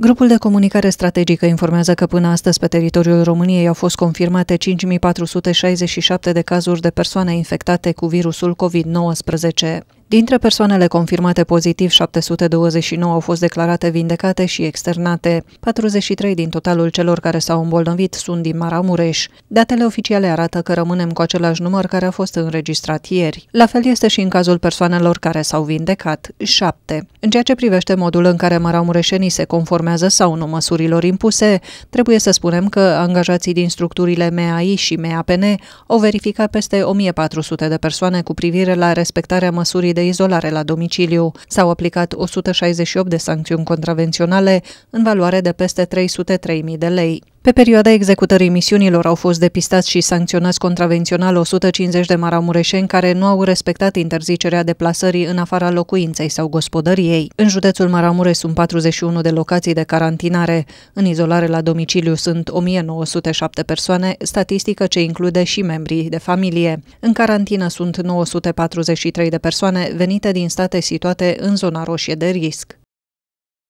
Grupul de comunicare strategică informează că până astăzi pe teritoriul României au fost confirmate 5467 de cazuri de persoane infectate cu virusul COVID-19. Dintre persoanele confirmate pozitiv, 729 au fost declarate vindecate și externate. 43 din totalul celor care s-au îmbolnăvit sunt din Maramureș. Datele oficiale arată că rămânem cu același număr care a fost înregistrat ieri. La fel este și în cazul persoanelor care s-au vindecat, 7. În ceea ce privește modul în care maramureșenii se conformează sau nu măsurilor impuse, trebuie să spunem că angajații din structurile MAI și MAPN au verificat peste 1400 de persoane cu privire la respectarea măsurii de de izolare la domiciliu. S-au aplicat 168 de sancțiuni contravenționale în valoare de peste 303.000 de lei. Pe perioada executării misiunilor au fost depistați și sancționați contravențional 150 de maramureșeni care nu au respectat interzicerea deplasării în afara locuinței sau gospodăriei. În județul Maramureș sunt 41 de locații de carantinare. În izolare la domiciliu sunt 1907 persoane, statistică ce include și membrii de familie. În carantină sunt 943 de persoane venite din state situate în zona roșie de risc.